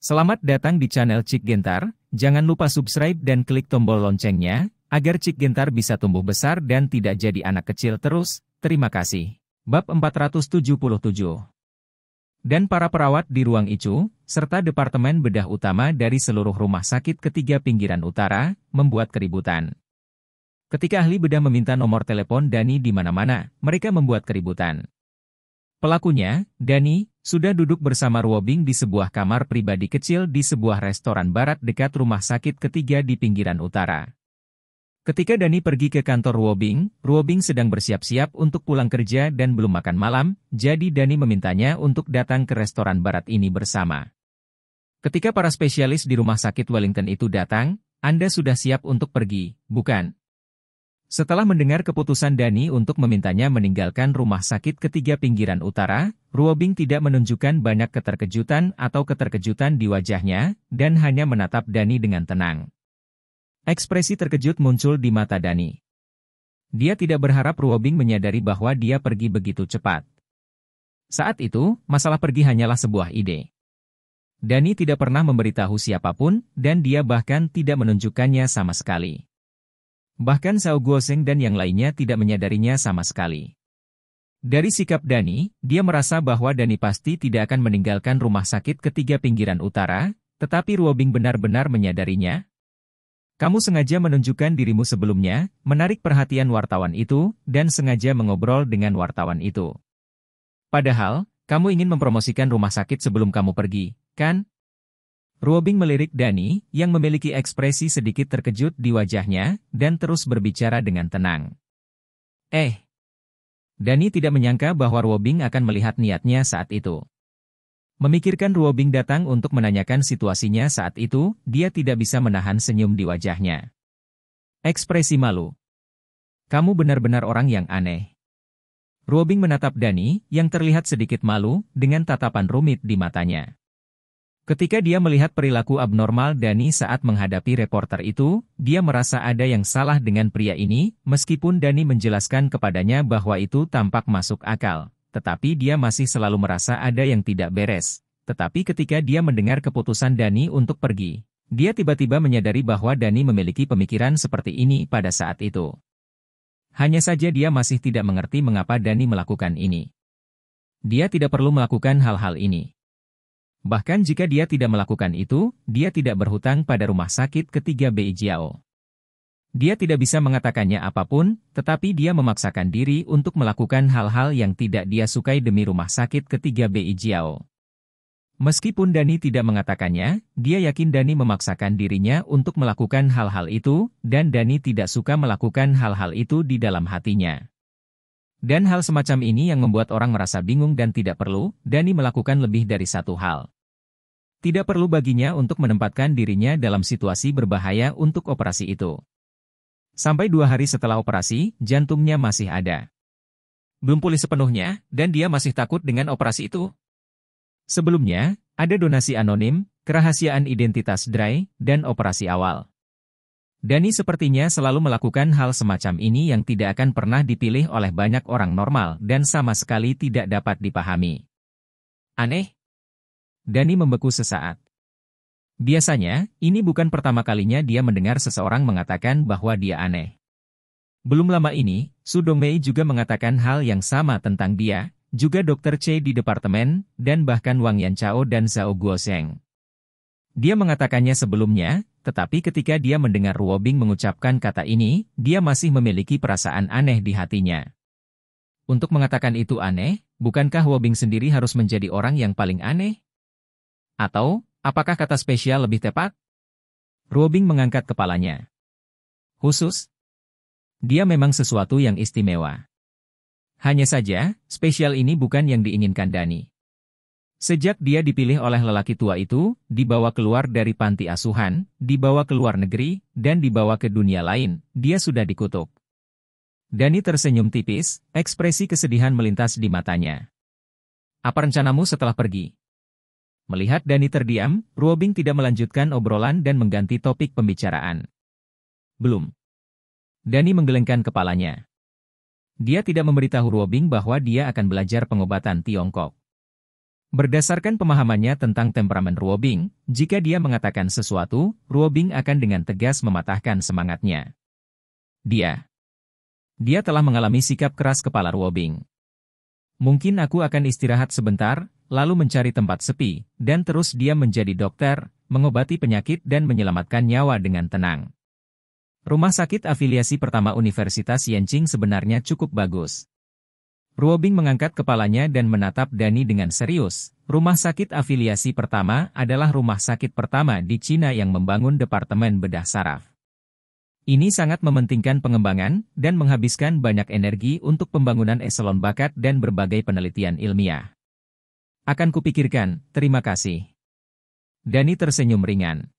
Selamat datang di channel Cik Gentar, jangan lupa subscribe dan klik tombol loncengnya, agar Cik Gentar bisa tumbuh besar dan tidak jadi anak kecil terus, terima kasih. Bab 477 Dan para perawat di ruang ICU, serta Departemen Bedah Utama dari seluruh rumah sakit ketiga pinggiran utara, membuat keributan. Ketika ahli bedah meminta nomor telepon Dani di mana-mana, mereka membuat keributan. Pelakunya, Dani, sudah duduk bersama Ruobing di sebuah kamar pribadi kecil di sebuah restoran barat dekat rumah sakit ketiga di pinggiran utara. Ketika Dani pergi ke kantor Ruobing, Ruobing sedang bersiap-siap untuk pulang kerja dan belum makan malam, jadi Dani memintanya untuk datang ke restoran barat ini bersama. Ketika para spesialis di rumah sakit Wellington itu datang, Anda sudah siap untuk pergi, bukan? Setelah mendengar keputusan Dani untuk memintanya meninggalkan rumah sakit ketiga pinggiran utara, Ruobing tidak menunjukkan banyak keterkejutan atau keterkejutan di wajahnya, dan hanya menatap Dani dengan tenang. Ekspresi terkejut muncul di mata Dani. Dia tidak berharap Ruobing menyadari bahwa dia pergi begitu cepat. Saat itu, masalah pergi hanyalah sebuah ide. Dani tidak pernah memberitahu siapapun, dan dia bahkan tidak menunjukkannya sama sekali. Bahkan Sao Guoseng dan yang lainnya tidak menyadarinya sama sekali. Dari sikap Dani, dia merasa bahwa Dani pasti tidak akan meninggalkan rumah sakit ketiga pinggiran utara, tetapi Ruobing benar-benar menyadarinya. Kamu sengaja menunjukkan dirimu sebelumnya, menarik perhatian wartawan itu, dan sengaja mengobrol dengan wartawan itu. Padahal, kamu ingin mempromosikan rumah sakit sebelum kamu pergi, kan? Ruobing melirik Dani, yang memiliki ekspresi sedikit terkejut di wajahnya, dan terus berbicara dengan tenang. Eh! Dani tidak menyangka bahwa Ruobing akan melihat niatnya saat itu. Memikirkan Ruobing datang untuk menanyakan situasinya saat itu, dia tidak bisa menahan senyum di wajahnya. Ekspresi malu. Kamu benar-benar orang yang aneh. Ruobing menatap Dani, yang terlihat sedikit malu, dengan tatapan rumit di matanya. Ketika dia melihat perilaku abnormal Dani saat menghadapi reporter itu, dia merasa ada yang salah dengan pria ini, meskipun Dani menjelaskan kepadanya bahwa itu tampak masuk akal. Tetapi dia masih selalu merasa ada yang tidak beres. Tetapi ketika dia mendengar keputusan Dani untuk pergi, dia tiba-tiba menyadari bahwa Dani memiliki pemikiran seperti ini pada saat itu. Hanya saja dia masih tidak mengerti mengapa Dani melakukan ini. Dia tidak perlu melakukan hal-hal ini. Bahkan jika dia tidak melakukan itu, dia tidak berhutang pada rumah sakit ketiga Bei Dia tidak bisa mengatakannya apapun, tetapi dia memaksakan diri untuk melakukan hal-hal yang tidak dia sukai demi rumah sakit ketiga Bei Meskipun Dani tidak mengatakannya, dia yakin Dani memaksakan dirinya untuk melakukan hal-hal itu, dan Dani tidak suka melakukan hal-hal itu di dalam hatinya. Dan hal semacam ini yang membuat orang merasa bingung dan tidak perlu, Dani melakukan lebih dari satu hal. Tidak perlu baginya untuk menempatkan dirinya dalam situasi berbahaya untuk operasi itu. Sampai dua hari setelah operasi, jantungnya masih ada. Belum pulih sepenuhnya, dan dia masih takut dengan operasi itu. Sebelumnya, ada donasi anonim, kerahasiaan identitas dry, dan operasi awal. Dani sepertinya selalu melakukan hal semacam ini yang tidak akan pernah dipilih oleh banyak orang normal dan sama sekali tidak dapat dipahami. Aneh? Dani membeku sesaat. Biasanya, ini bukan pertama kalinya dia mendengar seseorang mengatakan bahwa dia aneh. Belum lama ini, Sudomei juga mengatakan hal yang sama tentang dia, juga Dr. C di departemen, dan bahkan Wang Yanchao dan Zhao Guoseng. Dia mengatakannya sebelumnya, tetapi ketika dia mendengar Ruobing mengucapkan kata ini, dia masih memiliki perasaan aneh di hatinya. Untuk mengatakan itu aneh, bukankah Ruobing sendiri harus menjadi orang yang paling aneh? Atau, apakah kata spesial lebih tepat? Ruobing mengangkat kepalanya. Khusus? Dia memang sesuatu yang istimewa. Hanya saja, spesial ini bukan yang diinginkan Dani. Sejak dia dipilih oleh lelaki tua itu, dibawa keluar dari panti asuhan, dibawa ke luar negeri, dan dibawa ke dunia lain, dia sudah dikutuk. Dani tersenyum tipis, ekspresi kesedihan melintas di matanya. Apa rencanamu setelah pergi? Melihat Dani terdiam, Robing tidak melanjutkan obrolan dan mengganti topik pembicaraan. Belum. Dani menggelengkan kepalanya. Dia tidak memberitahu Robing bahwa dia akan belajar pengobatan Tiongkok. Berdasarkan pemahamannya tentang temperamen Ruobing, jika dia mengatakan sesuatu, Ruobing akan dengan tegas mematahkan semangatnya. Dia. Dia telah mengalami sikap keras kepala Ruobing. Mungkin aku akan istirahat sebentar, lalu mencari tempat sepi, dan terus dia menjadi dokter, mengobati penyakit dan menyelamatkan nyawa dengan tenang. Rumah sakit afiliasi pertama Universitas Yenching sebenarnya cukup bagus. Ruobing mengangkat kepalanya dan menatap Dani dengan serius. Rumah sakit afiliasi pertama adalah rumah sakit pertama di Cina yang membangun Departemen Bedah Saraf. Ini sangat mementingkan pengembangan dan menghabiskan banyak energi untuk pembangunan eselon bakat dan berbagai penelitian ilmiah. Akan kupikirkan, terima kasih. Dani tersenyum ringan.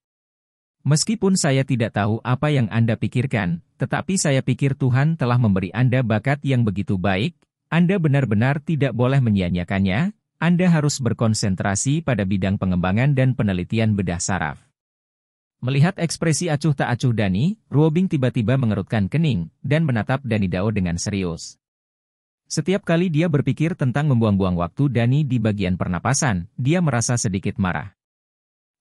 Meskipun saya tidak tahu apa yang Anda pikirkan, tetapi saya pikir Tuhan telah memberi Anda bakat yang begitu baik, anda benar-benar tidak boleh menyia-nyiakannya, Anda harus berkonsentrasi pada bidang pengembangan dan penelitian bedah saraf. Melihat ekspresi acuh tak acuh Dani, Ruobing tiba-tiba mengerutkan kening dan menatap Dani Dao dengan serius. Setiap kali dia berpikir tentang membuang-buang waktu Dani di bagian pernapasan, dia merasa sedikit marah.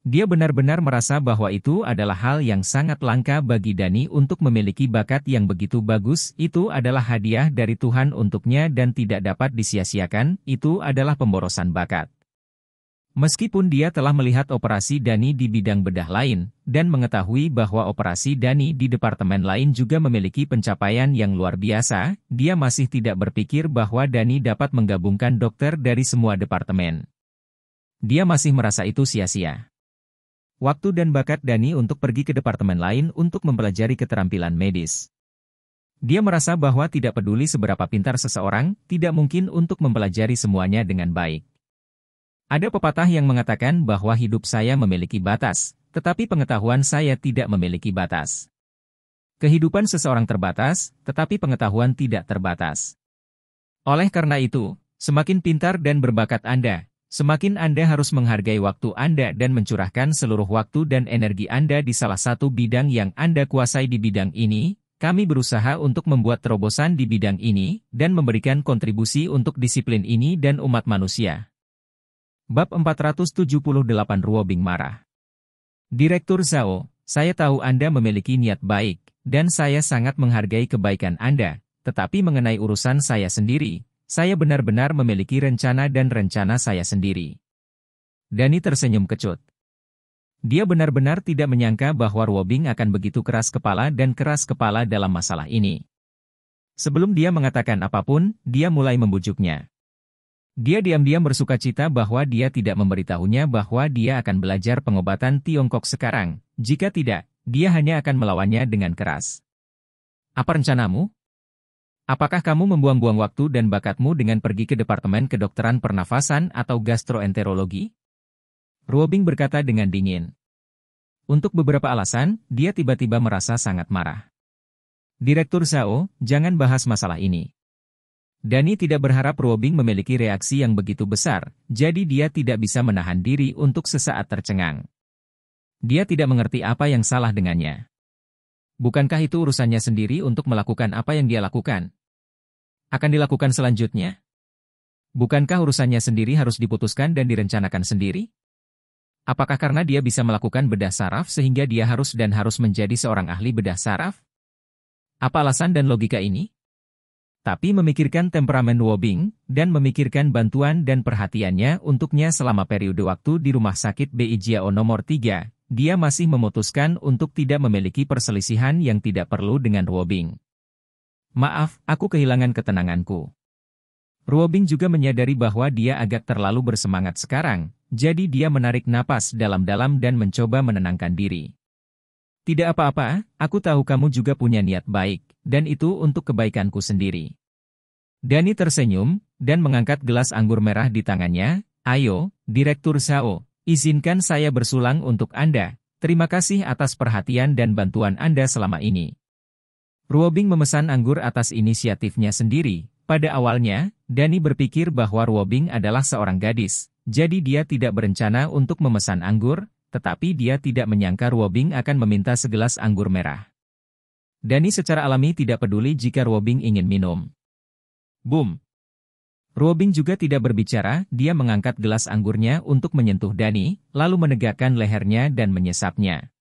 Dia benar-benar merasa bahwa itu adalah hal yang sangat langka bagi Dani untuk memiliki bakat yang begitu bagus, itu adalah hadiah dari Tuhan untuknya dan tidak dapat disia-siakan, itu adalah pemborosan bakat. Meskipun dia telah melihat operasi Dani di bidang bedah lain, dan mengetahui bahwa operasi Dani di departemen lain juga memiliki pencapaian yang luar biasa, dia masih tidak berpikir bahwa Dani dapat menggabungkan dokter dari semua departemen. Dia masih merasa itu sia-sia waktu dan bakat Dani untuk pergi ke departemen lain untuk mempelajari keterampilan medis. Dia merasa bahwa tidak peduli seberapa pintar seseorang, tidak mungkin untuk mempelajari semuanya dengan baik. Ada pepatah yang mengatakan bahwa hidup saya memiliki batas, tetapi pengetahuan saya tidak memiliki batas. Kehidupan seseorang terbatas, tetapi pengetahuan tidak terbatas. Oleh karena itu, semakin pintar dan berbakat Anda, Semakin Anda harus menghargai waktu Anda dan mencurahkan seluruh waktu dan energi Anda di salah satu bidang yang Anda kuasai di bidang ini, kami berusaha untuk membuat terobosan di bidang ini dan memberikan kontribusi untuk disiplin ini dan umat manusia. Bab 478 Ruobing Marah Direktur Zhao, saya tahu Anda memiliki niat baik, dan saya sangat menghargai kebaikan Anda, tetapi mengenai urusan saya sendiri, saya benar-benar memiliki rencana dan rencana saya sendiri. Dani tersenyum kecut. Dia benar-benar tidak menyangka bahwa Robing akan begitu keras kepala dan keras kepala dalam masalah ini. Sebelum dia mengatakan apapun, dia mulai membujuknya. Dia diam-diam bersuka cita bahwa dia tidak memberitahunya bahwa dia akan belajar pengobatan Tiongkok sekarang. Jika tidak, dia hanya akan melawannya dengan keras. Apa rencanamu? Apakah kamu membuang-buang waktu dan bakatmu dengan pergi ke Departemen Kedokteran Pernafasan atau Gastroenterologi? Ruobing berkata dengan dingin. Untuk beberapa alasan, dia tiba-tiba merasa sangat marah. Direktur Zhao, jangan bahas masalah ini. Dani tidak berharap Ruobing memiliki reaksi yang begitu besar, jadi dia tidak bisa menahan diri untuk sesaat tercengang. Dia tidak mengerti apa yang salah dengannya. Bukankah itu urusannya sendiri untuk melakukan apa yang dia lakukan? akan dilakukan selanjutnya? Bukankah urusannya sendiri harus diputuskan dan direncanakan sendiri? Apakah karena dia bisa melakukan bedah saraf sehingga dia harus dan harus menjadi seorang ahli bedah saraf? Apa alasan dan logika ini? Tapi memikirkan temperamen Wobing dan memikirkan bantuan dan perhatiannya untuknya selama periode waktu di rumah sakit BI Jiao nomor 3, dia masih memutuskan untuk tidak memiliki perselisihan yang tidak perlu dengan Wobing. Maaf, aku kehilangan ketenanganku. Ruobing juga menyadari bahwa dia agak terlalu bersemangat sekarang, jadi dia menarik napas dalam-dalam dan mencoba menenangkan diri. Tidak apa-apa, aku tahu kamu juga punya niat baik, dan itu untuk kebaikanku sendiri. Dani tersenyum, dan mengangkat gelas anggur merah di tangannya, Ayo, Direktur Sao, izinkan saya bersulang untuk Anda. Terima kasih atas perhatian dan bantuan Anda selama ini. Ruobing memesan anggur atas inisiatifnya sendiri. Pada awalnya, Dani berpikir bahwa Ruobing adalah seorang gadis, jadi dia tidak berencana untuk memesan anggur, tetapi dia tidak menyangka Ruobing akan meminta segelas anggur merah. Dani secara alami tidak peduli jika Ruobing ingin minum. Boom! Ruobing juga tidak berbicara, dia mengangkat gelas anggurnya untuk menyentuh Dani, lalu menegakkan lehernya dan menyesapnya.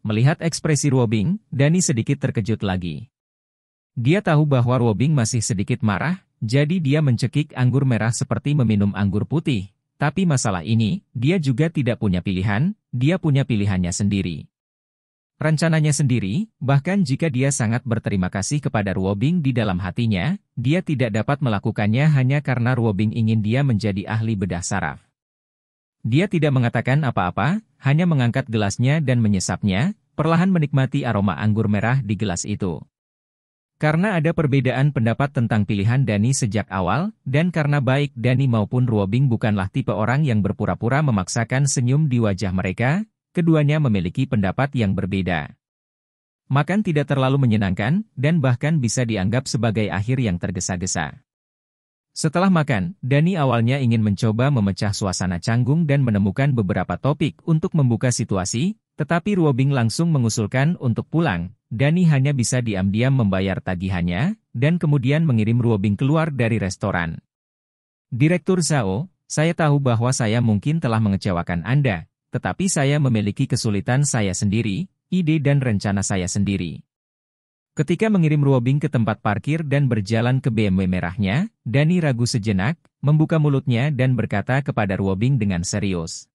Melihat ekspresi Robing, Dani sedikit terkejut lagi. Dia tahu bahwa Robing masih sedikit marah, jadi dia mencekik anggur merah seperti meminum anggur putih. Tapi masalah ini, dia juga tidak punya pilihan, dia punya pilihannya sendiri. Rencananya sendiri, bahkan jika dia sangat berterima kasih kepada Ruobing di dalam hatinya, dia tidak dapat melakukannya hanya karena Ruobing ingin dia menjadi ahli bedah saraf. Dia tidak mengatakan apa-apa, hanya mengangkat gelasnya dan menyesapnya, perlahan menikmati aroma anggur merah di gelas itu. Karena ada perbedaan pendapat tentang pilihan Dani sejak awal, dan karena baik Dani maupun Ruobing bukanlah tipe orang yang berpura-pura memaksakan senyum di wajah mereka, keduanya memiliki pendapat yang berbeda. Makan tidak terlalu menyenangkan, dan bahkan bisa dianggap sebagai akhir yang tergesa-gesa. Setelah makan, Dani awalnya ingin mencoba memecah suasana canggung dan menemukan beberapa topik untuk membuka situasi, tetapi Ruobing langsung mengusulkan untuk pulang. Dani hanya bisa diam-diam membayar tagihannya, dan kemudian mengirim Ruobing keluar dari restoran. Direktur Zhao, saya tahu bahwa saya mungkin telah mengecewakan Anda, tetapi saya memiliki kesulitan saya sendiri, ide dan rencana saya sendiri. Ketika mengirim Ruobing ke tempat parkir dan berjalan ke BMW merahnya, Dani ragu sejenak, membuka mulutnya dan berkata kepada Ruobing dengan serius.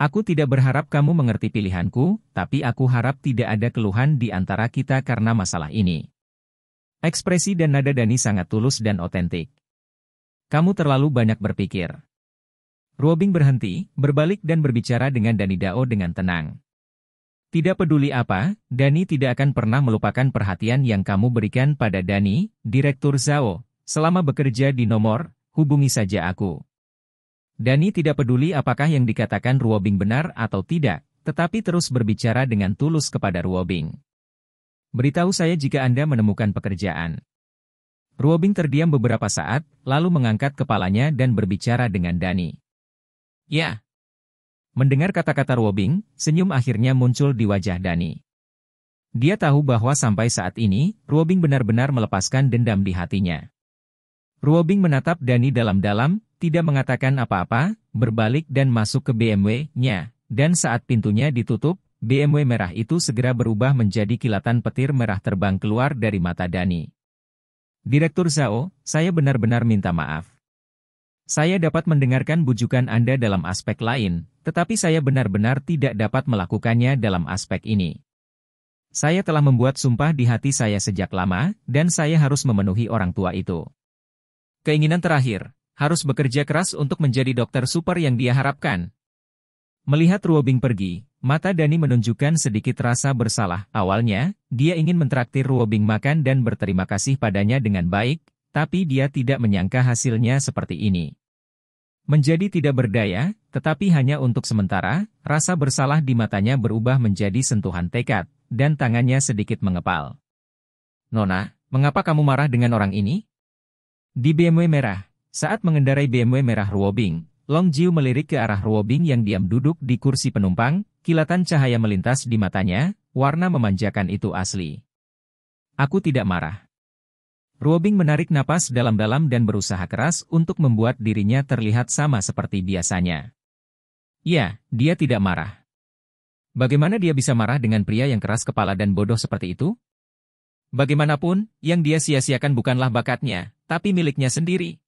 Aku tidak berharap kamu mengerti pilihanku, tapi aku harap tidak ada keluhan di antara kita karena masalah ini. Ekspresi dan nada Dani sangat tulus dan otentik. Kamu terlalu banyak berpikir. Ruobing berhenti, berbalik dan berbicara dengan Dani Dao dengan tenang. Tidak peduli apa, Dani tidak akan pernah melupakan perhatian yang kamu berikan pada Dani, Direktur Zhao. Selama bekerja di nomor, hubungi saja aku. Dani tidak peduli apakah yang dikatakan Ruobing benar atau tidak, tetapi terus berbicara dengan tulus kepada Ruobing. Beritahu saya jika Anda menemukan pekerjaan. Ruobing terdiam beberapa saat, lalu mengangkat kepalanya dan berbicara dengan Dani. Ya, Mendengar kata-kata Robing, senyum akhirnya muncul di wajah Dani. Dia tahu bahwa sampai saat ini, Robing benar-benar melepaskan dendam di hatinya. Robing menatap Dani dalam-dalam, tidak mengatakan apa-apa, berbalik dan masuk ke BMW-nya, dan saat pintunya ditutup, BMW merah itu segera berubah menjadi kilatan petir merah terbang keluar dari mata Dani. Direktur Zhao, saya benar-benar minta maaf. Saya dapat mendengarkan bujukan Anda dalam aspek lain, tetapi saya benar-benar tidak dapat melakukannya dalam aspek ini. Saya telah membuat sumpah di hati saya sejak lama, dan saya harus memenuhi orang tua itu. Keinginan terakhir, harus bekerja keras untuk menjadi dokter super yang dia harapkan. Melihat Ruobing pergi, mata Dani menunjukkan sedikit rasa bersalah. Awalnya, dia ingin mentraktir Ruobing makan dan berterima kasih padanya dengan baik, tapi dia tidak menyangka hasilnya seperti ini. Menjadi tidak berdaya, tetapi hanya untuk sementara, rasa bersalah di matanya berubah menjadi sentuhan tekad, dan tangannya sedikit mengepal. Nona, mengapa kamu marah dengan orang ini? Di BMW merah, saat mengendarai BMW merah Ruobing, Long Jiu melirik ke arah Ruobing yang diam duduk di kursi penumpang, kilatan cahaya melintas di matanya, warna memanjakan itu asli. Aku tidak marah. Ruobing menarik napas dalam-dalam dan berusaha keras untuk membuat dirinya terlihat sama seperti biasanya. Ya, dia tidak marah. Bagaimana dia bisa marah dengan pria yang keras kepala dan bodoh seperti itu? Bagaimanapun, yang dia sia-siakan bukanlah bakatnya, tapi miliknya sendiri.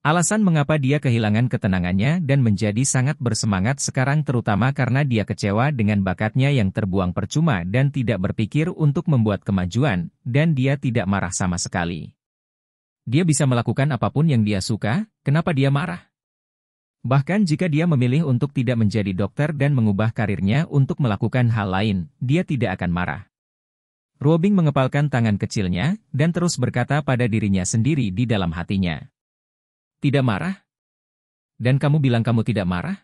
Alasan mengapa dia kehilangan ketenangannya dan menjadi sangat bersemangat sekarang terutama karena dia kecewa dengan bakatnya yang terbuang percuma dan tidak berpikir untuk membuat kemajuan, dan dia tidak marah sama sekali. Dia bisa melakukan apapun yang dia suka, kenapa dia marah? Bahkan jika dia memilih untuk tidak menjadi dokter dan mengubah karirnya untuk melakukan hal lain, dia tidak akan marah. Robing mengepalkan tangan kecilnya dan terus berkata pada dirinya sendiri di dalam hatinya. Tidak marah? Dan kamu bilang kamu tidak marah?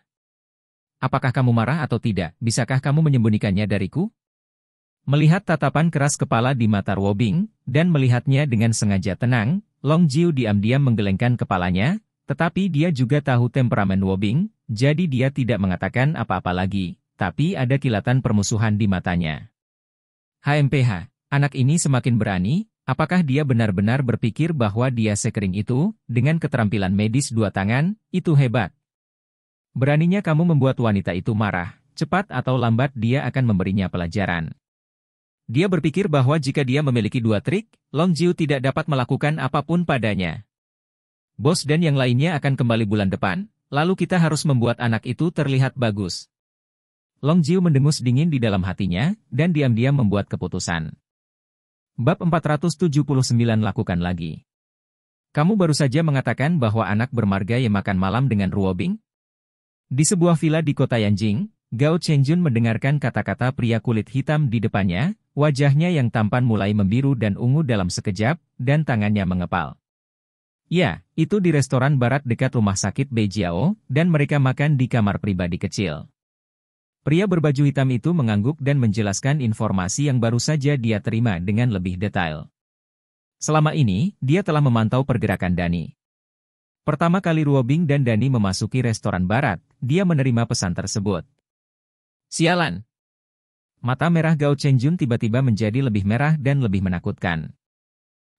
Apakah kamu marah atau tidak? Bisakah kamu menyembunyikannya dariku? Melihat tatapan keras kepala di mata Wobing, dan melihatnya dengan sengaja tenang, Long Jiu diam-diam menggelengkan kepalanya, tetapi dia juga tahu temperamen Wobing, jadi dia tidak mengatakan apa-apa lagi, tapi ada kilatan permusuhan di matanya. HMPH, anak ini semakin berani, Apakah dia benar-benar berpikir bahwa dia sekering itu, dengan keterampilan medis dua tangan, itu hebat? Beraninya kamu membuat wanita itu marah, cepat atau lambat dia akan memberinya pelajaran. Dia berpikir bahwa jika dia memiliki dua trik, Long Jiu tidak dapat melakukan apapun padanya. Bos dan yang lainnya akan kembali bulan depan, lalu kita harus membuat anak itu terlihat bagus. Long Jiu mendengus dingin di dalam hatinya, dan diam-diam membuat keputusan. Bab 479 Lakukan lagi. Kamu baru saja mengatakan bahwa anak bermarga yang makan malam dengan Ruobing? Di sebuah villa di kota Yanjing, Gao Chenjun mendengarkan kata-kata pria kulit hitam di depannya, wajahnya yang tampan mulai membiru dan ungu dalam sekejap, dan tangannya mengepal. Ya, itu di restoran barat dekat rumah sakit Beijiao, dan mereka makan di kamar pribadi kecil. Pria berbaju hitam itu mengangguk dan menjelaskan informasi yang baru saja dia terima dengan lebih detail. Selama ini, dia telah memantau pergerakan Dani. Pertama kali Ruobing dan Dani memasuki restoran barat, dia menerima pesan tersebut. Sialan! Mata merah Gao Chenjun tiba-tiba menjadi lebih merah dan lebih menakutkan.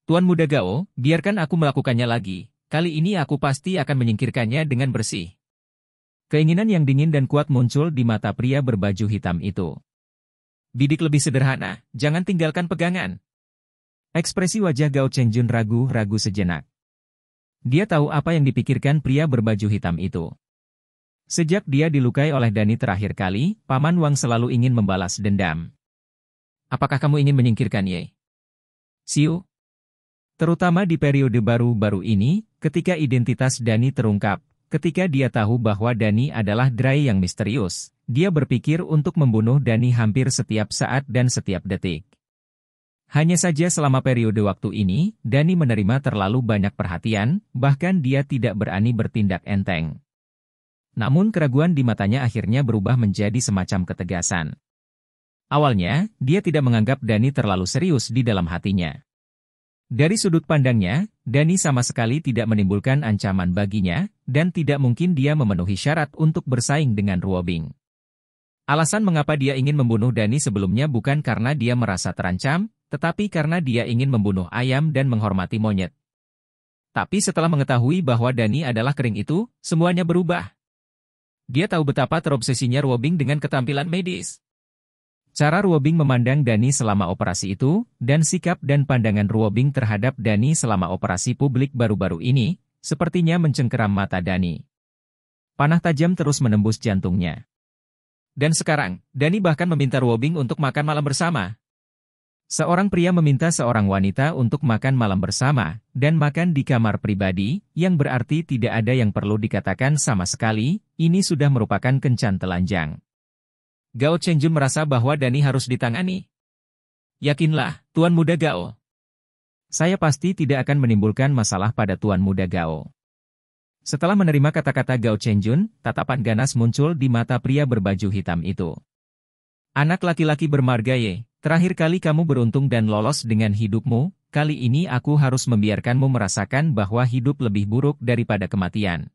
Tuan muda Gao, biarkan aku melakukannya lagi. Kali ini aku pasti akan menyingkirkannya dengan bersih. Keinginan yang dingin dan kuat muncul di mata pria berbaju hitam itu. Bidik lebih sederhana, jangan tinggalkan pegangan. Ekspresi wajah Gao Chengjun ragu-ragu sejenak. Dia tahu apa yang dipikirkan pria berbaju hitam itu. Sejak dia dilukai oleh Dani terakhir kali, Paman Wang selalu ingin membalas dendam. Apakah kamu ingin menyingkirkan Ye? Siu? Terutama di periode baru-baru ini, ketika identitas Dani terungkap, Ketika dia tahu bahwa Dani adalah Dry yang misterius, dia berpikir untuk membunuh Dani hampir setiap saat dan setiap detik. Hanya saja selama periode waktu ini, Dani menerima terlalu banyak perhatian, bahkan dia tidak berani bertindak enteng. Namun keraguan di matanya akhirnya berubah menjadi semacam ketegasan. Awalnya, dia tidak menganggap Dani terlalu serius di dalam hatinya. Dari sudut pandangnya, Dani sama sekali tidak menimbulkan ancaman baginya, dan tidak mungkin dia memenuhi syarat untuk bersaing dengan Ruobing. Alasan mengapa dia ingin membunuh Dani sebelumnya bukan karena dia merasa terancam, tetapi karena dia ingin membunuh ayam dan menghormati monyet. Tapi setelah mengetahui bahwa Dani adalah kering itu, semuanya berubah. Dia tahu betapa terobsesinya Ruobing dengan ketampilan medis. Cara Ruobing memandang Dani selama operasi itu, dan sikap dan pandangan Ruobing terhadap Dani selama operasi publik baru-baru ini, Sepertinya mencengkeram mata Dani. Panah tajam terus menembus jantungnya. Dan sekarang, Dani bahkan meminta Robing untuk makan malam bersama. Seorang pria meminta seorang wanita untuk makan malam bersama, dan makan di kamar pribadi, yang berarti tidak ada yang perlu dikatakan sama sekali, ini sudah merupakan kencan telanjang. Gao Chengjun merasa bahwa Dani harus ditangani. Yakinlah, Tuan Muda Gao. Saya pasti tidak akan menimbulkan masalah pada tuan muda Gao. Setelah menerima kata-kata Gao Chenjun, tatapan ganas muncul di mata pria berbaju hitam itu. Anak laki-laki bermarga Ye, terakhir kali kamu beruntung dan lolos dengan hidupmu, kali ini aku harus membiarkanmu merasakan bahwa hidup lebih buruk daripada kematian.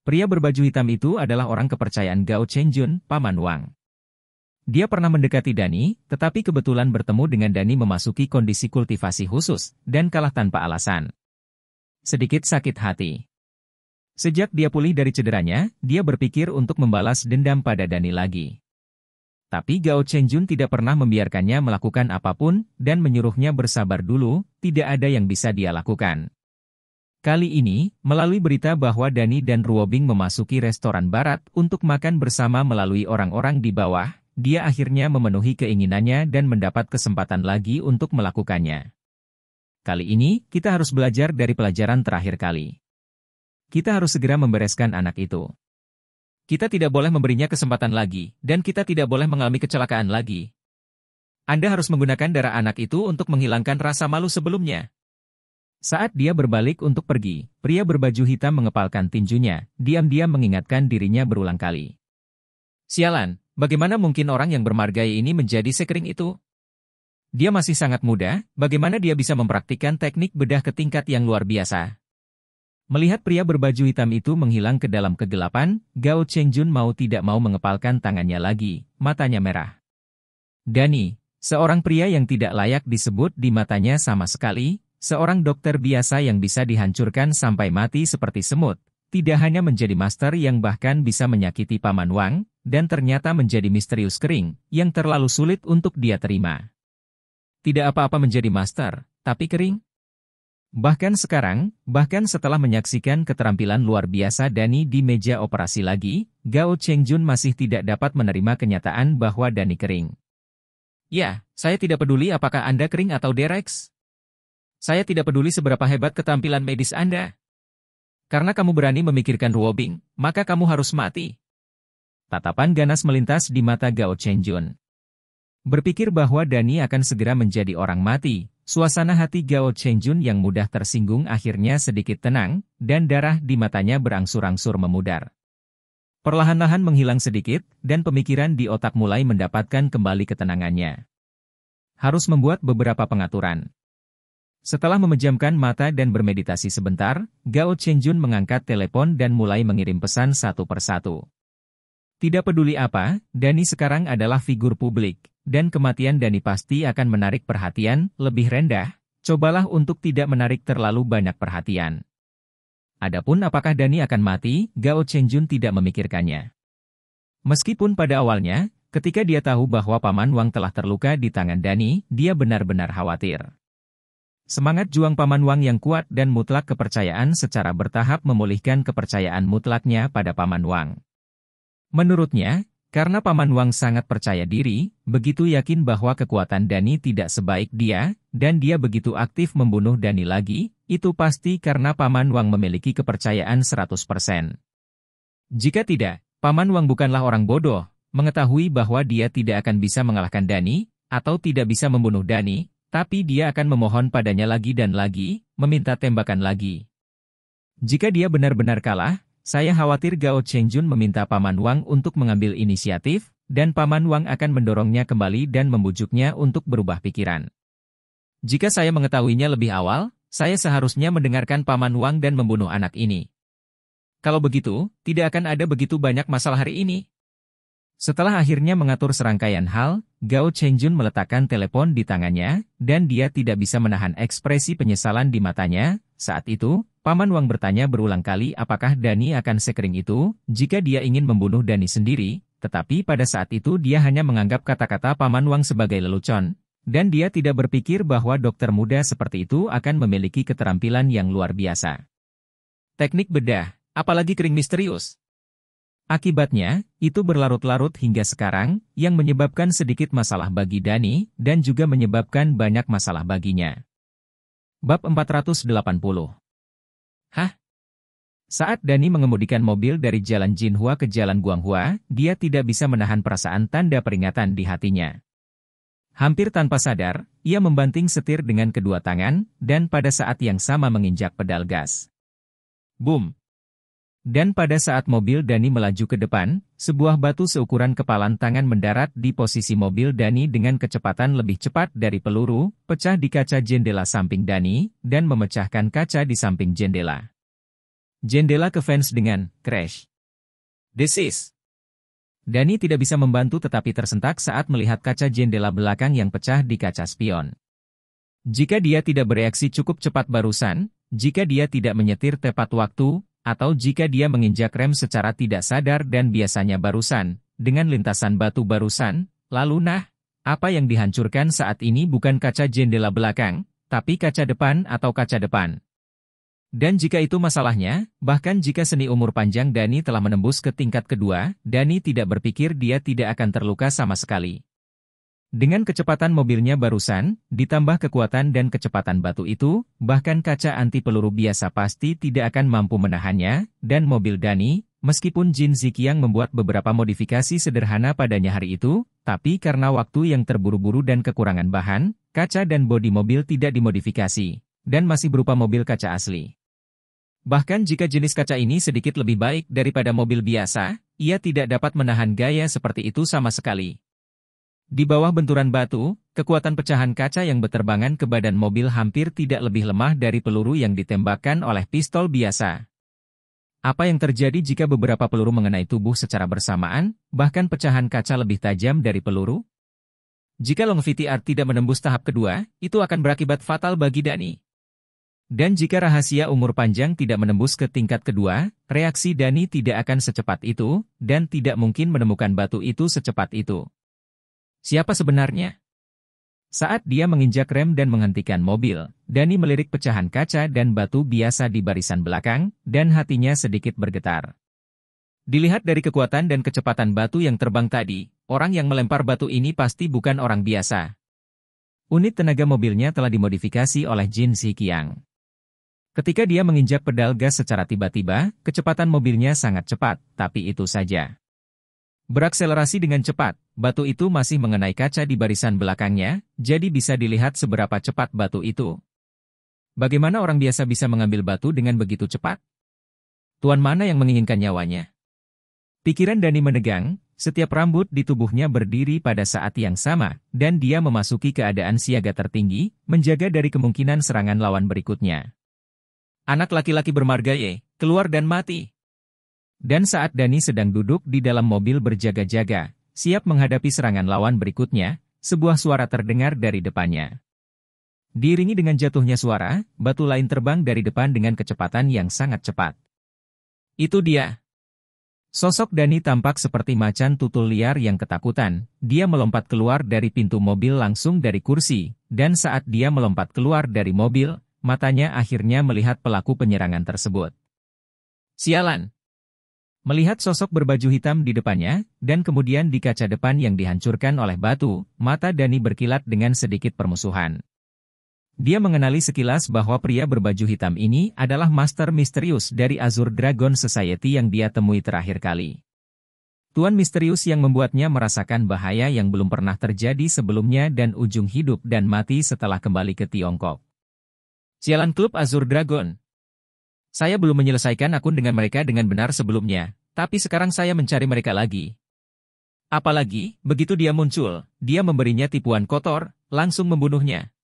Pria berbaju hitam itu adalah orang kepercayaan Gao Chenjun, Paman Wang. Dia pernah mendekati Dani, tetapi kebetulan bertemu dengan Dani memasuki kondisi kultivasi khusus, dan kalah tanpa alasan. Sedikit sakit hati. Sejak dia pulih dari cederanya, dia berpikir untuk membalas dendam pada Dani lagi. Tapi Gao Chenjun tidak pernah membiarkannya melakukan apapun, dan menyuruhnya bersabar dulu, tidak ada yang bisa dia lakukan. Kali ini, melalui berita bahwa Dani dan Ruobing memasuki restoran barat untuk makan bersama melalui orang-orang di bawah, dia akhirnya memenuhi keinginannya dan mendapat kesempatan lagi untuk melakukannya. Kali ini, kita harus belajar dari pelajaran terakhir kali. Kita harus segera membereskan anak itu. Kita tidak boleh memberinya kesempatan lagi, dan kita tidak boleh mengalami kecelakaan lagi. Anda harus menggunakan darah anak itu untuk menghilangkan rasa malu sebelumnya. Saat dia berbalik untuk pergi, pria berbaju hitam mengepalkan tinjunya, diam-diam mengingatkan dirinya berulang kali. Sialan, Bagaimana mungkin orang yang bermargai ini menjadi sekering itu? Dia masih sangat muda, bagaimana dia bisa mempraktikkan teknik bedah ke tingkat yang luar biasa? Melihat pria berbaju hitam itu menghilang ke dalam kegelapan, Gao Chengjun mau tidak mau mengepalkan tangannya lagi, matanya merah. Dani, seorang pria yang tidak layak disebut di matanya sama sekali, seorang dokter biasa yang bisa dihancurkan sampai mati seperti semut, tidak hanya menjadi master yang bahkan bisa menyakiti Paman Wang, dan ternyata menjadi misterius kering, yang terlalu sulit untuk dia terima. Tidak apa-apa menjadi master, tapi kering? Bahkan sekarang, bahkan setelah menyaksikan keterampilan luar biasa Dani di meja operasi lagi, Gao Chengjun masih tidak dapat menerima kenyataan bahwa Dani kering. Ya, saya tidak peduli apakah Anda kering atau Derex. Saya tidak peduli seberapa hebat ketampilan medis Anda. Karena kamu berani memikirkan Ruobing, maka kamu harus mati. Tatapan ganas melintas di mata Gao Chenjun. Berpikir bahwa Dani akan segera menjadi orang mati, suasana hati Gao Chenjun yang mudah tersinggung akhirnya sedikit tenang, dan darah di matanya berangsur-angsur memudar. Perlahan-lahan menghilang sedikit, dan pemikiran di otak mulai mendapatkan kembali ketenangannya. Harus membuat beberapa pengaturan. Setelah memejamkan mata dan bermeditasi sebentar, Gao Chenjun mengangkat telepon dan mulai mengirim pesan satu persatu. Tidak peduli apa, Dani sekarang adalah figur publik, dan kematian Dani pasti akan menarik perhatian lebih rendah, cobalah untuk tidak menarik terlalu banyak perhatian. Adapun apakah Dani akan mati, Gao Chenjun tidak memikirkannya. Meskipun pada awalnya, ketika dia tahu bahwa Paman Wang telah terluka di tangan Dani, dia benar-benar khawatir. Semangat juang Paman Wang yang kuat dan mutlak kepercayaan secara bertahap memulihkan kepercayaan mutlaknya pada Paman Wang. Menurutnya, karena Paman Wang sangat percaya diri, begitu yakin bahwa kekuatan Dani tidak sebaik dia, dan dia begitu aktif membunuh Dani lagi, itu pasti karena Paman Wang memiliki kepercayaan 100%. Jika tidak, Paman Wang bukanlah orang bodoh, mengetahui bahwa dia tidak akan bisa mengalahkan Dani, atau tidak bisa membunuh Dani, tapi dia akan memohon padanya lagi dan lagi, meminta tembakan lagi. Jika dia benar-benar kalah, saya khawatir Gao Chengjun meminta Paman Wang untuk mengambil inisiatif, dan Paman Wang akan mendorongnya kembali dan membujuknya untuk berubah pikiran. Jika saya mengetahuinya lebih awal, saya seharusnya mendengarkan Paman Wang dan membunuh anak ini. Kalau begitu, tidak akan ada begitu banyak masalah hari ini. Setelah akhirnya mengatur serangkaian hal, Gao Chenjun meletakkan telepon di tangannya, dan dia tidak bisa menahan ekspresi penyesalan di matanya. Saat itu, Paman Wang bertanya berulang kali apakah Dani akan sekering itu, jika dia ingin membunuh Dani sendiri, tetapi pada saat itu dia hanya menganggap kata-kata Paman Wang sebagai lelucon, dan dia tidak berpikir bahwa dokter muda seperti itu akan memiliki keterampilan yang luar biasa. Teknik bedah, apalagi kering misterius. Akibatnya, itu berlarut-larut hingga sekarang, yang menyebabkan sedikit masalah bagi Dani, dan juga menyebabkan banyak masalah baginya. Bab 480 Hah? Saat Dani mengemudikan mobil dari Jalan Jinhua ke Jalan Guanghua, dia tidak bisa menahan perasaan tanda peringatan di hatinya. Hampir tanpa sadar, ia membanting setir dengan kedua tangan, dan pada saat yang sama menginjak pedal gas. Boom! Dan pada saat mobil Dani melaju ke depan, sebuah batu seukuran kepalan tangan mendarat di posisi mobil Dani dengan kecepatan lebih cepat dari peluru, pecah di kaca jendela samping Dani, dan memecahkan kaca di samping jendela. Jendela ke fans dengan crash. This is. Dani tidak bisa membantu tetapi tersentak saat melihat kaca jendela belakang yang pecah di kaca spion. Jika dia tidak bereaksi cukup cepat barusan, jika dia tidak menyetir tepat waktu, atau jika dia menginjak rem secara tidak sadar dan biasanya barusan, dengan lintasan batu barusan, lalu nah, apa yang dihancurkan saat ini bukan kaca jendela belakang, tapi kaca depan atau kaca depan. Dan jika itu masalahnya, bahkan jika seni umur panjang Dani telah menembus ke tingkat kedua, Dani tidak berpikir dia tidak akan terluka sama sekali. Dengan kecepatan mobilnya barusan, ditambah kekuatan dan kecepatan batu itu, bahkan kaca anti peluru biasa pasti tidak akan mampu menahannya, dan mobil Dani, meskipun Jin Zikiang membuat beberapa modifikasi sederhana padanya hari itu, tapi karena waktu yang terburu-buru dan kekurangan bahan, kaca dan bodi mobil tidak dimodifikasi, dan masih berupa mobil kaca asli. Bahkan jika jenis kaca ini sedikit lebih baik daripada mobil biasa, ia tidak dapat menahan gaya seperti itu sama sekali. Di bawah benturan batu, kekuatan pecahan kaca yang berterbangan ke badan mobil hampir tidak lebih lemah dari peluru yang ditembakkan oleh pistol biasa. Apa yang terjadi jika beberapa peluru mengenai tubuh secara bersamaan, bahkan pecahan kaca lebih tajam dari peluru? Jika Long VTR tidak menembus tahap kedua, itu akan berakibat fatal bagi Dani. Dan jika rahasia umur panjang tidak menembus ke tingkat kedua, reaksi Dani tidak akan secepat itu, dan tidak mungkin menemukan batu itu secepat itu. Siapa sebenarnya? Saat dia menginjak rem dan menghentikan mobil, Dani melirik pecahan kaca dan batu biasa di barisan belakang, dan hatinya sedikit bergetar. Dilihat dari kekuatan dan kecepatan batu yang terbang tadi, orang yang melempar batu ini pasti bukan orang biasa. Unit tenaga mobilnya telah dimodifikasi oleh Jin Si Qiang. Ketika dia menginjak pedal gas secara tiba-tiba, kecepatan mobilnya sangat cepat, tapi itu saja. Berakselerasi dengan cepat, batu itu masih mengenai kaca di barisan belakangnya, jadi bisa dilihat seberapa cepat batu itu. Bagaimana orang biasa bisa mengambil batu dengan begitu cepat? Tuan mana yang menginginkan nyawanya? Pikiran Dani menegang, setiap rambut di tubuhnya berdiri pada saat yang sama, dan dia memasuki keadaan siaga tertinggi, menjaga dari kemungkinan serangan lawan berikutnya. Anak laki-laki bermarga Ye keluar dan mati. Dan saat Dani sedang duduk di dalam mobil berjaga-jaga, siap menghadapi serangan lawan berikutnya, sebuah suara terdengar dari depannya. Diiringi dengan jatuhnya suara, batu lain terbang dari depan dengan kecepatan yang sangat cepat. Itu dia. Sosok Dani tampak seperti macan tutul liar yang ketakutan. Dia melompat keluar dari pintu mobil langsung dari kursi, dan saat dia melompat keluar dari mobil, matanya akhirnya melihat pelaku penyerangan tersebut. Sialan! Melihat sosok berbaju hitam di depannya, dan kemudian di kaca depan yang dihancurkan oleh batu, mata Dani berkilat dengan sedikit permusuhan. Dia mengenali sekilas bahwa pria berbaju hitam ini adalah master misterius dari Azure Dragon Society yang dia temui terakhir kali. Tuan misterius yang membuatnya merasakan bahaya yang belum pernah terjadi sebelumnya dan ujung hidup dan mati setelah kembali ke Tiongkok. Sialan klub Azure Dragon. Saya belum menyelesaikan akun dengan mereka dengan benar sebelumnya, tapi sekarang saya mencari mereka lagi. Apalagi, begitu dia muncul, dia memberinya tipuan kotor, langsung membunuhnya.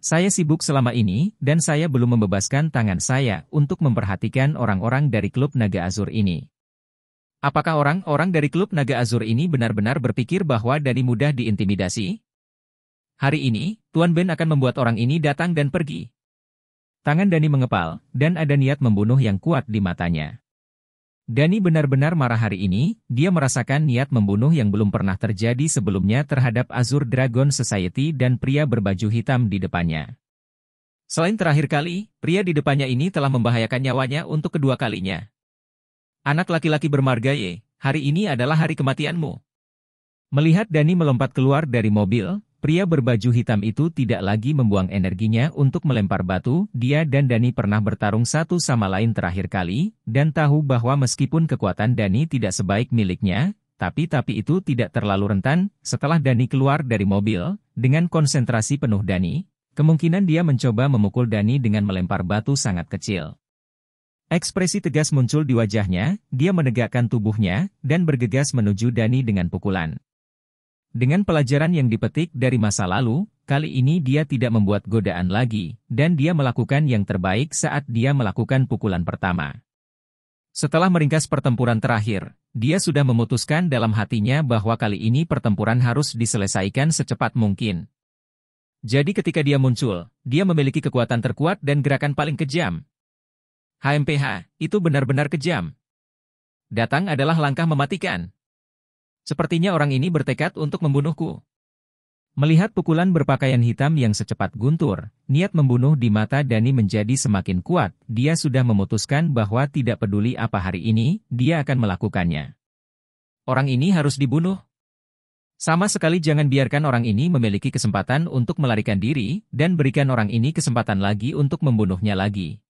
Saya sibuk selama ini, dan saya belum membebaskan tangan saya untuk memperhatikan orang-orang dari klub Naga Azur ini. Apakah orang-orang dari klub Naga Azur ini benar-benar berpikir bahwa Dani mudah diintimidasi? Hari ini, Tuan Ben akan membuat orang ini datang dan pergi. Tangan Dani mengepal, dan ada niat membunuh yang kuat di matanya. Dani benar-benar marah hari ini, dia merasakan niat membunuh yang belum pernah terjadi sebelumnya terhadap Azur Dragon Society dan pria berbaju hitam di depannya. Selain terakhir kali, pria di depannya ini telah membahayakan nyawanya untuk kedua kalinya. Anak laki-laki bermarga Y, hari ini adalah hari kematianmu. Melihat Dani melompat keluar dari mobil, Pria berbaju hitam itu tidak lagi membuang energinya untuk melempar batu, dia dan Dani pernah bertarung satu sama lain terakhir kali, dan tahu bahwa meskipun kekuatan Dani tidak sebaik miliknya, tapi-tapi itu tidak terlalu rentan, setelah Dani keluar dari mobil, dengan konsentrasi penuh Dani, kemungkinan dia mencoba memukul Dani dengan melempar batu sangat kecil. Ekspresi tegas muncul di wajahnya, dia menegakkan tubuhnya, dan bergegas menuju Dani dengan pukulan. Dengan pelajaran yang dipetik dari masa lalu, kali ini dia tidak membuat godaan lagi, dan dia melakukan yang terbaik saat dia melakukan pukulan pertama. Setelah meringkas pertempuran terakhir, dia sudah memutuskan dalam hatinya bahwa kali ini pertempuran harus diselesaikan secepat mungkin. Jadi ketika dia muncul, dia memiliki kekuatan terkuat dan gerakan paling kejam. HMPH, itu benar-benar kejam. Datang adalah langkah mematikan. Sepertinya orang ini bertekad untuk membunuhku. Melihat pukulan berpakaian hitam yang secepat guntur, niat membunuh di mata Dani menjadi semakin kuat. Dia sudah memutuskan bahwa tidak peduli apa hari ini, dia akan melakukannya. Orang ini harus dibunuh. Sama sekali jangan biarkan orang ini memiliki kesempatan untuk melarikan diri, dan berikan orang ini kesempatan lagi untuk membunuhnya lagi.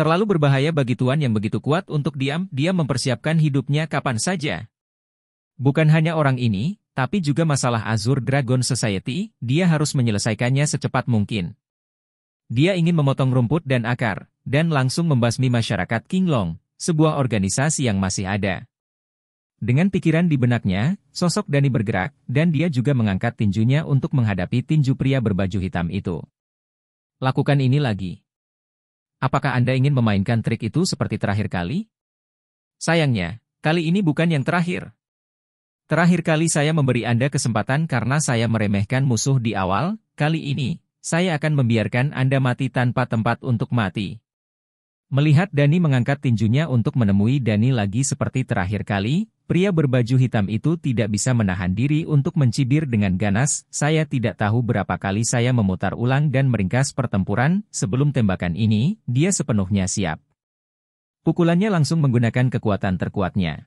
Terlalu berbahaya bagi Tuan yang begitu kuat untuk diam, dia mempersiapkan hidupnya kapan saja, Bukan hanya orang ini, tapi juga masalah Azure Dragon Society, dia harus menyelesaikannya secepat mungkin. Dia ingin memotong rumput dan akar, dan langsung membasmi masyarakat Kinglong, sebuah organisasi yang masih ada. Dengan pikiran di benaknya, sosok Dani bergerak, dan dia juga mengangkat tinjunya untuk menghadapi tinju pria berbaju hitam itu. Lakukan ini lagi. Apakah Anda ingin memainkan trik itu seperti terakhir kali? Sayangnya, kali ini bukan yang terakhir. Terakhir kali saya memberi Anda kesempatan karena saya meremehkan musuh di awal, kali ini, saya akan membiarkan Anda mati tanpa tempat untuk mati. Melihat Dani mengangkat tinjunya untuk menemui Dani lagi seperti terakhir kali, pria berbaju hitam itu tidak bisa menahan diri untuk mencibir dengan ganas, saya tidak tahu berapa kali saya memutar ulang dan meringkas pertempuran, sebelum tembakan ini, dia sepenuhnya siap. Pukulannya langsung menggunakan kekuatan terkuatnya.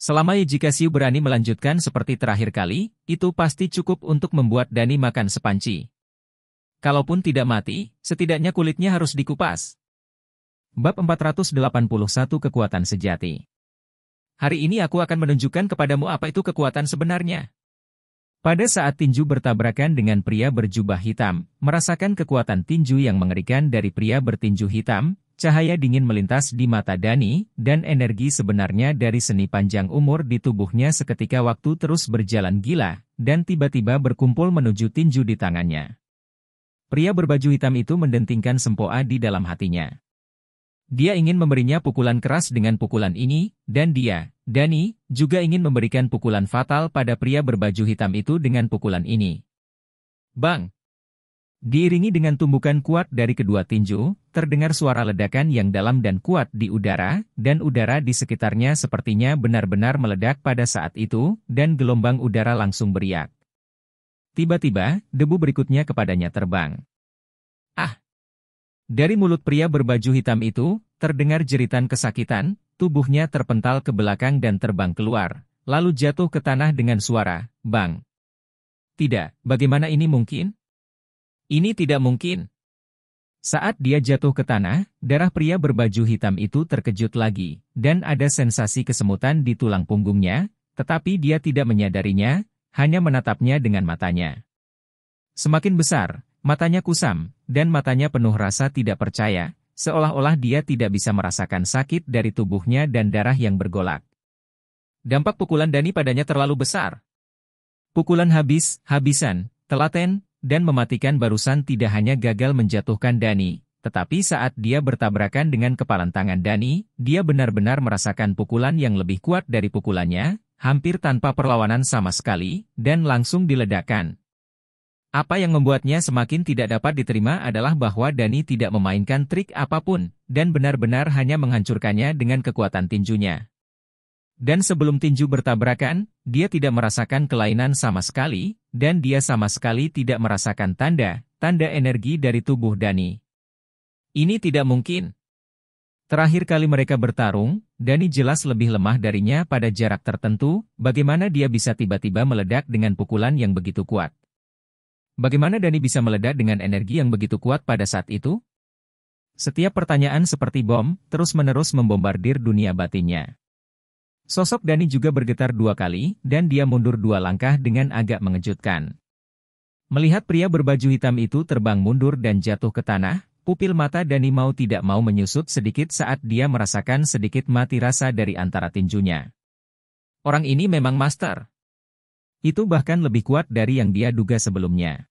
Selama jika Siu berani melanjutkan seperti terakhir kali, itu pasti cukup untuk membuat Dani makan sepanci. Kalaupun tidak mati, setidaknya kulitnya harus dikupas. Bab 481 Kekuatan Sejati Hari ini aku akan menunjukkan kepadamu apa itu kekuatan sebenarnya. Pada saat tinju bertabrakan dengan pria berjubah hitam, merasakan kekuatan tinju yang mengerikan dari pria bertinju hitam, Cahaya dingin melintas di mata Dani, dan energi sebenarnya dari seni panjang umur di tubuhnya seketika waktu terus berjalan gila, dan tiba-tiba berkumpul menuju tinju di tangannya. Pria berbaju hitam itu mendentingkan sempoa di dalam hatinya. Dia ingin memberinya pukulan keras dengan pukulan ini, dan dia, Dani, juga ingin memberikan pukulan fatal pada pria berbaju hitam itu dengan pukulan ini. Bang! Diiringi dengan tumbukan kuat dari kedua tinju, terdengar suara ledakan yang dalam dan kuat di udara, dan udara di sekitarnya sepertinya benar-benar meledak pada saat itu, dan gelombang udara langsung beriak. Tiba-tiba, debu berikutnya kepadanya terbang. Ah! Dari mulut pria berbaju hitam itu, terdengar jeritan kesakitan, tubuhnya terpental ke belakang dan terbang keluar, lalu jatuh ke tanah dengan suara, Bang! Tidak, bagaimana ini mungkin? Ini tidak mungkin. Saat dia jatuh ke tanah, darah pria berbaju hitam itu terkejut lagi, dan ada sensasi kesemutan di tulang punggungnya, tetapi dia tidak menyadarinya, hanya menatapnya dengan matanya. Semakin besar, matanya kusam, dan matanya penuh rasa tidak percaya, seolah-olah dia tidak bisa merasakan sakit dari tubuhnya dan darah yang bergolak. Dampak pukulan Dani padanya terlalu besar. Pukulan habis, habisan, telaten, dan mematikan barusan tidak hanya gagal menjatuhkan Dani, tetapi saat dia bertabrakan dengan kepalan tangan Dani, dia benar-benar merasakan pukulan yang lebih kuat dari pukulannya, hampir tanpa perlawanan sama sekali, dan langsung diledakkan. Apa yang membuatnya semakin tidak dapat diterima adalah bahwa Dani tidak memainkan trik apapun, dan benar-benar hanya menghancurkannya dengan kekuatan tinjunya. Dan sebelum tinju bertabrakan, dia tidak merasakan kelainan sama sekali, dan dia sama sekali tidak merasakan tanda, tanda energi dari tubuh Dani. Ini tidak mungkin. Terakhir kali mereka bertarung, Dani jelas lebih lemah darinya pada jarak tertentu, bagaimana dia bisa tiba-tiba meledak dengan pukulan yang begitu kuat. Bagaimana Dani bisa meledak dengan energi yang begitu kuat pada saat itu? Setiap pertanyaan seperti bom, terus-menerus membombardir dunia batinnya. Sosok Dani juga bergetar dua kali, dan dia mundur dua langkah dengan agak mengejutkan. Melihat pria berbaju hitam itu terbang mundur dan jatuh ke tanah, pupil mata Dani mau tidak mau menyusut sedikit saat dia merasakan sedikit mati rasa dari antara tinjunya. Orang ini memang master. Itu bahkan lebih kuat dari yang dia duga sebelumnya.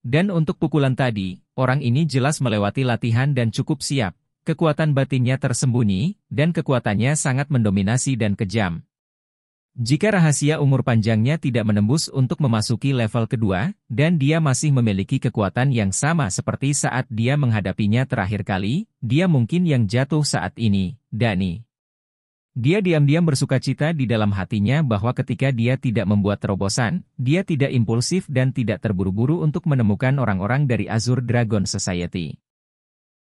Dan untuk pukulan tadi, orang ini jelas melewati latihan dan cukup siap kekuatan batinnya tersembunyi, dan kekuatannya sangat mendominasi dan kejam. Jika rahasia umur panjangnya tidak menembus untuk memasuki level kedua, dan dia masih memiliki kekuatan yang sama seperti saat dia menghadapinya terakhir kali, dia mungkin yang jatuh saat ini, Dani. Dia diam-diam bersuka cita di dalam hatinya bahwa ketika dia tidak membuat terobosan, dia tidak impulsif dan tidak terburu-buru untuk menemukan orang-orang dari Azure Dragon Society.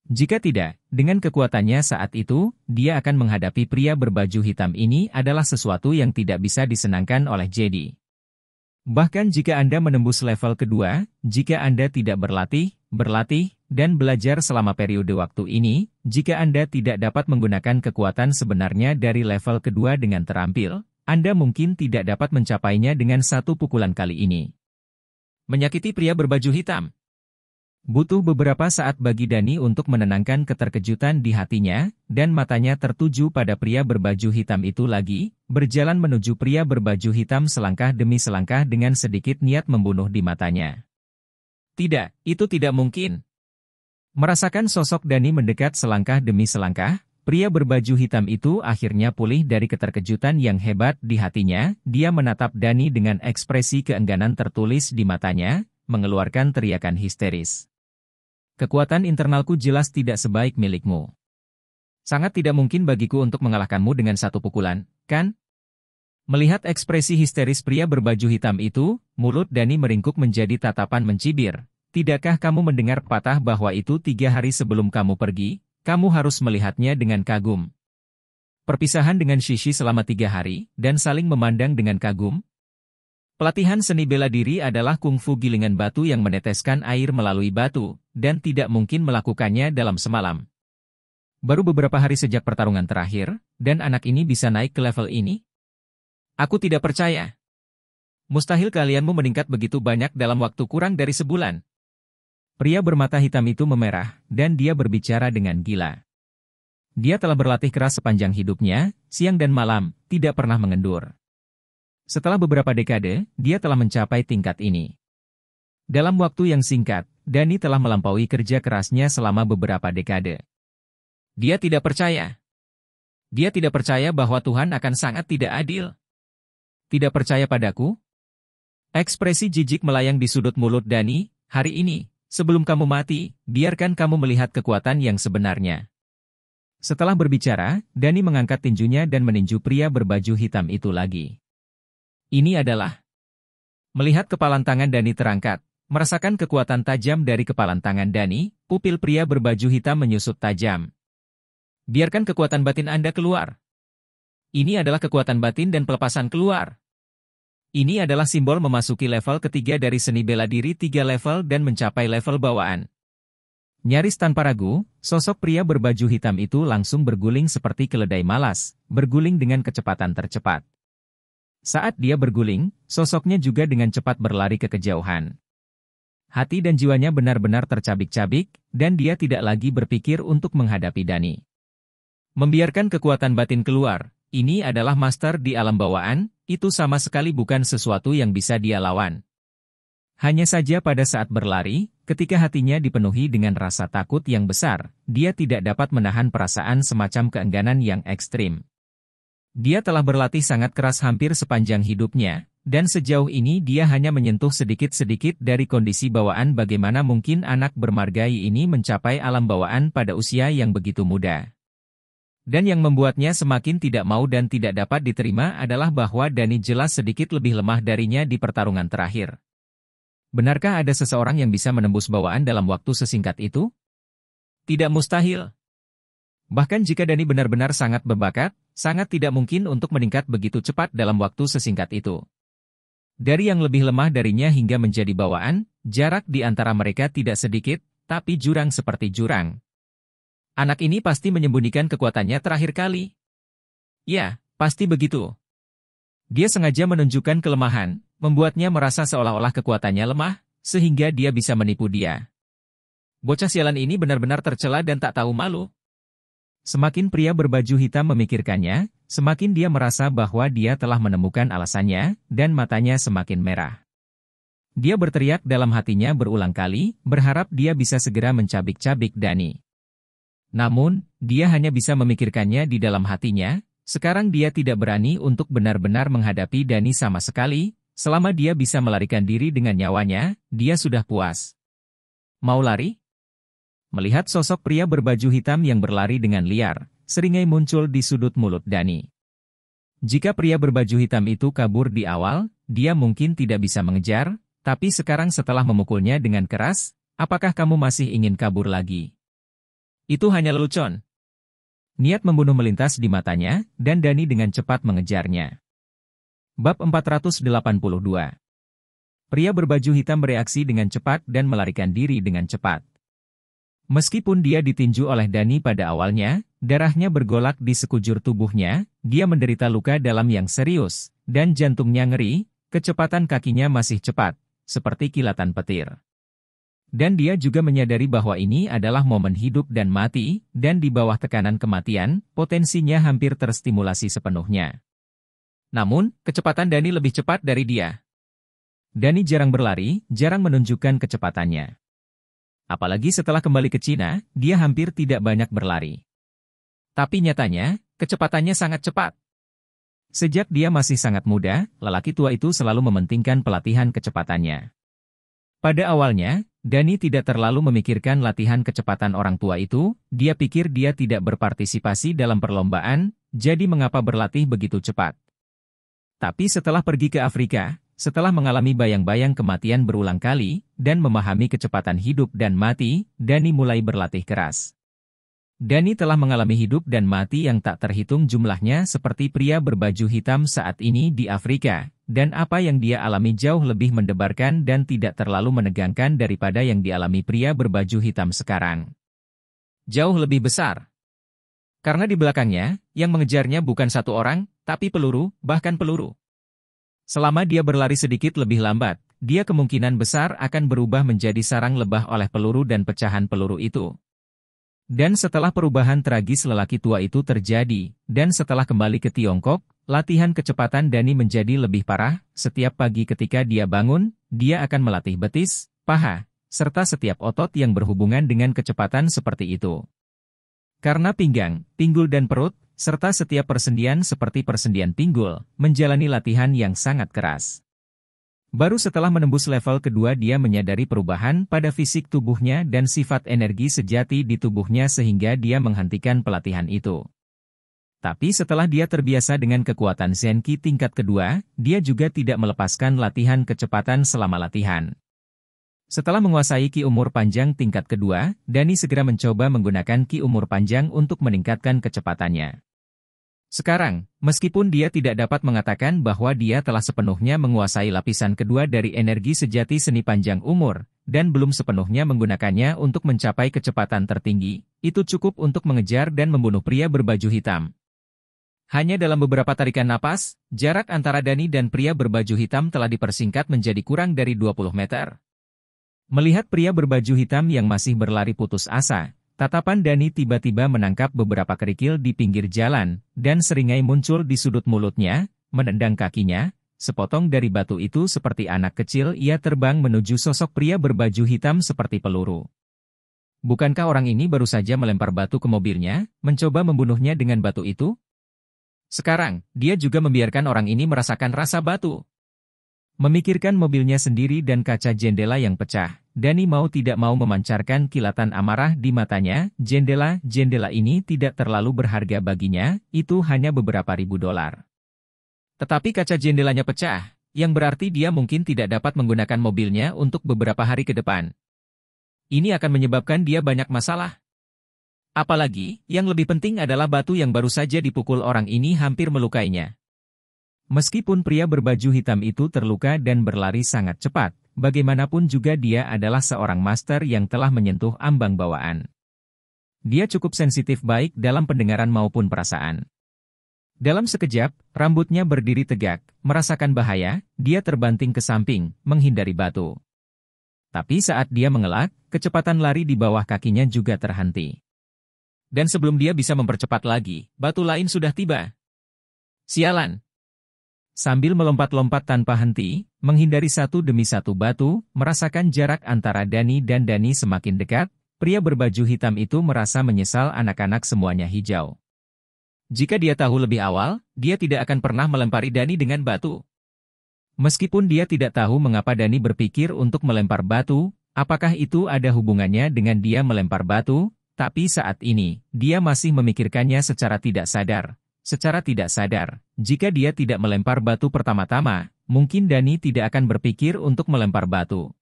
Jika tidak, dengan kekuatannya saat itu, dia akan menghadapi pria berbaju hitam ini adalah sesuatu yang tidak bisa disenangkan oleh Jedi. Bahkan jika Anda menembus level kedua, jika Anda tidak berlatih, berlatih, dan belajar selama periode waktu ini, jika Anda tidak dapat menggunakan kekuatan sebenarnya dari level kedua dengan terampil, Anda mungkin tidak dapat mencapainya dengan satu pukulan kali ini. Menyakiti pria berbaju hitam Butuh beberapa saat bagi Dani untuk menenangkan keterkejutan di hatinya, dan matanya tertuju pada pria berbaju hitam itu lagi, berjalan menuju pria berbaju hitam selangkah demi selangkah dengan sedikit niat membunuh di matanya. Tidak, itu tidak mungkin. Merasakan sosok Dani mendekat selangkah demi selangkah, pria berbaju hitam itu akhirnya pulih dari keterkejutan yang hebat di hatinya, dia menatap Dani dengan ekspresi keengganan tertulis di matanya, mengeluarkan teriakan histeris. Kekuatan internalku jelas tidak sebaik milikmu. Sangat tidak mungkin bagiku untuk mengalahkanmu dengan satu pukulan, kan? Melihat ekspresi histeris pria berbaju hitam itu, mulut Dani meringkuk menjadi tatapan mencibir. Tidakkah kamu mendengar patah bahwa itu tiga hari sebelum kamu pergi, kamu harus melihatnya dengan kagum. Perpisahan dengan Shishi selama tiga hari, dan saling memandang dengan kagum, Pelatihan seni bela diri adalah kungfu gilingan batu yang meneteskan air melalui batu, dan tidak mungkin melakukannya dalam semalam. Baru beberapa hari sejak pertarungan terakhir, dan anak ini bisa naik ke level ini? Aku tidak percaya. Mustahil kalianmu meningkat begitu banyak dalam waktu kurang dari sebulan. Pria bermata hitam itu memerah, dan dia berbicara dengan gila. Dia telah berlatih keras sepanjang hidupnya, siang dan malam, tidak pernah mengendur. Setelah beberapa dekade, dia telah mencapai tingkat ini. Dalam waktu yang singkat, Dani telah melampaui kerja kerasnya selama beberapa dekade. Dia tidak percaya. Dia tidak percaya bahwa Tuhan akan sangat tidak adil. Tidak percaya padaku? Ekspresi jijik melayang di sudut mulut Dani, hari ini, sebelum kamu mati, biarkan kamu melihat kekuatan yang sebenarnya. Setelah berbicara, Dani mengangkat tinjunya dan meninju pria berbaju hitam itu lagi. Ini adalah Melihat kepalan tangan Dani terangkat, merasakan kekuatan tajam dari kepalan tangan Dani, pupil pria berbaju hitam menyusut tajam. Biarkan kekuatan batin Anda keluar. Ini adalah kekuatan batin dan pelepasan keluar. Ini adalah simbol memasuki level ketiga dari seni bela diri tiga level dan mencapai level bawaan. Nyaris tanpa ragu, sosok pria berbaju hitam itu langsung berguling seperti keledai malas, berguling dengan kecepatan tercepat. Saat dia berguling, sosoknya juga dengan cepat berlari ke kejauhan. Hati dan jiwanya benar-benar tercabik-cabik, dan dia tidak lagi berpikir untuk menghadapi Dani. Membiarkan kekuatan batin keluar, ini adalah master di alam bawaan, itu sama sekali bukan sesuatu yang bisa dia lawan. Hanya saja pada saat berlari, ketika hatinya dipenuhi dengan rasa takut yang besar, dia tidak dapat menahan perasaan semacam keengganan yang ekstrim. Dia telah berlatih sangat keras hampir sepanjang hidupnya, dan sejauh ini dia hanya menyentuh sedikit-sedikit dari kondisi bawaan bagaimana mungkin anak bermargai ini mencapai alam bawaan pada usia yang begitu muda. Dan yang membuatnya semakin tidak mau dan tidak dapat diterima adalah bahwa Dani jelas sedikit lebih lemah darinya di pertarungan terakhir. Benarkah ada seseorang yang bisa menembus bawaan dalam waktu sesingkat itu? Tidak mustahil. Bahkan jika Dani benar-benar sangat berbakat, sangat tidak mungkin untuk meningkat begitu cepat dalam waktu sesingkat itu. Dari yang lebih lemah darinya hingga menjadi bawaan, jarak di antara mereka tidak sedikit, tapi jurang seperti jurang. Anak ini pasti menyembunyikan kekuatannya terakhir kali. Ya, pasti begitu. Dia sengaja menunjukkan kelemahan, membuatnya merasa seolah-olah kekuatannya lemah, sehingga dia bisa menipu dia. Bocah sialan ini benar-benar tercela dan tak tahu malu. Semakin pria berbaju hitam memikirkannya, semakin dia merasa bahwa dia telah menemukan alasannya, dan matanya semakin merah. Dia berteriak dalam hatinya berulang kali, berharap dia bisa segera mencabik-cabik Dani. Namun, dia hanya bisa memikirkannya di dalam hatinya, sekarang dia tidak berani untuk benar-benar menghadapi Dani sama sekali, selama dia bisa melarikan diri dengan nyawanya, dia sudah puas. Mau lari? Melihat sosok pria berbaju hitam yang berlari dengan liar, seringai muncul di sudut mulut Dani. Jika pria berbaju hitam itu kabur di awal, dia mungkin tidak bisa mengejar, tapi sekarang setelah memukulnya dengan keras, apakah kamu masih ingin kabur lagi? Itu hanya lelucon. Niat membunuh melintas di matanya, dan Dani dengan cepat mengejarnya. Bab 482 Pria berbaju hitam bereaksi dengan cepat dan melarikan diri dengan cepat. Meskipun dia ditinju oleh Dani pada awalnya, darahnya bergolak di sekujur tubuhnya, dia menderita luka dalam yang serius, dan jantungnya ngeri, kecepatan kakinya masih cepat, seperti kilatan petir. Dan dia juga menyadari bahwa ini adalah momen hidup dan mati, dan di bawah tekanan kematian, potensinya hampir terstimulasi sepenuhnya. Namun, kecepatan Dani lebih cepat dari dia. Dani jarang berlari, jarang menunjukkan kecepatannya. Apalagi setelah kembali ke Cina, dia hampir tidak banyak berlari. Tapi nyatanya, kecepatannya sangat cepat. Sejak dia masih sangat muda, lelaki tua itu selalu mementingkan pelatihan kecepatannya. Pada awalnya, Dani tidak terlalu memikirkan latihan kecepatan orang tua itu, dia pikir dia tidak berpartisipasi dalam perlombaan, jadi mengapa berlatih begitu cepat. Tapi setelah pergi ke Afrika, setelah mengalami bayang-bayang kematian berulang kali, dan memahami kecepatan hidup dan mati, Dani mulai berlatih keras. Dani telah mengalami hidup dan mati yang tak terhitung jumlahnya seperti pria berbaju hitam saat ini di Afrika, dan apa yang dia alami jauh lebih mendebarkan dan tidak terlalu menegangkan daripada yang dialami pria berbaju hitam sekarang. Jauh lebih besar. Karena di belakangnya, yang mengejarnya bukan satu orang, tapi peluru, bahkan peluru. Selama dia berlari sedikit lebih lambat, dia kemungkinan besar akan berubah menjadi sarang lebah oleh peluru dan pecahan peluru itu. Dan setelah perubahan tragis lelaki tua itu terjadi, dan setelah kembali ke Tiongkok, latihan kecepatan Dani menjadi lebih parah, setiap pagi ketika dia bangun, dia akan melatih betis, paha, serta setiap otot yang berhubungan dengan kecepatan seperti itu. Karena pinggang, pinggul dan perut, serta setiap persendian seperti persendian pinggul, menjalani latihan yang sangat keras. Baru setelah menembus level kedua dia menyadari perubahan pada fisik tubuhnya dan sifat energi sejati di tubuhnya sehingga dia menghentikan pelatihan itu. Tapi setelah dia terbiasa dengan kekuatan Zenki tingkat kedua, dia juga tidak melepaskan latihan kecepatan selama latihan. Setelah menguasai Ki Umur Panjang tingkat kedua, Dani segera mencoba menggunakan Ki Umur Panjang untuk meningkatkan kecepatannya. Sekarang, meskipun dia tidak dapat mengatakan bahwa dia telah sepenuhnya menguasai lapisan kedua dari energi sejati seni panjang umur, dan belum sepenuhnya menggunakannya untuk mencapai kecepatan tertinggi, itu cukup untuk mengejar dan membunuh pria berbaju hitam. Hanya dalam beberapa tarikan napas, jarak antara Dani dan pria berbaju hitam telah dipersingkat menjadi kurang dari 20 meter. Melihat pria berbaju hitam yang masih berlari putus asa, Tatapan Dani tiba-tiba menangkap beberapa kerikil di pinggir jalan, dan seringai muncul di sudut mulutnya, menendang kakinya, sepotong dari batu itu seperti anak kecil ia terbang menuju sosok pria berbaju hitam seperti peluru. Bukankah orang ini baru saja melempar batu ke mobilnya, mencoba membunuhnya dengan batu itu? Sekarang, dia juga membiarkan orang ini merasakan rasa batu. Memikirkan mobilnya sendiri dan kaca jendela yang pecah, Dani mau tidak mau memancarkan kilatan amarah di matanya, jendela-jendela ini tidak terlalu berharga baginya, itu hanya beberapa ribu dolar. Tetapi kaca jendelanya pecah, yang berarti dia mungkin tidak dapat menggunakan mobilnya untuk beberapa hari ke depan. Ini akan menyebabkan dia banyak masalah. Apalagi, yang lebih penting adalah batu yang baru saja dipukul orang ini hampir melukainya. Meskipun pria berbaju hitam itu terluka dan berlari sangat cepat, bagaimanapun juga dia adalah seorang master yang telah menyentuh ambang bawaan. Dia cukup sensitif baik dalam pendengaran maupun perasaan. Dalam sekejap, rambutnya berdiri tegak, merasakan bahaya, dia terbanting ke samping, menghindari batu. Tapi saat dia mengelak, kecepatan lari di bawah kakinya juga terhenti. Dan sebelum dia bisa mempercepat lagi, batu lain sudah tiba. Sialan, Sambil melompat-lompat tanpa henti, menghindari satu demi satu batu, merasakan jarak antara Dani dan Dani semakin dekat, pria berbaju hitam itu merasa menyesal anak-anak semuanya hijau. Jika dia tahu lebih awal, dia tidak akan pernah melempari Dani dengan batu. Meskipun dia tidak tahu mengapa Dani berpikir untuk melempar batu, apakah itu ada hubungannya dengan dia melempar batu, tapi saat ini, dia masih memikirkannya secara tidak sadar, Secara tidak sadar, jika dia tidak melempar batu pertama-tama, mungkin Dani tidak akan berpikir untuk melempar batu.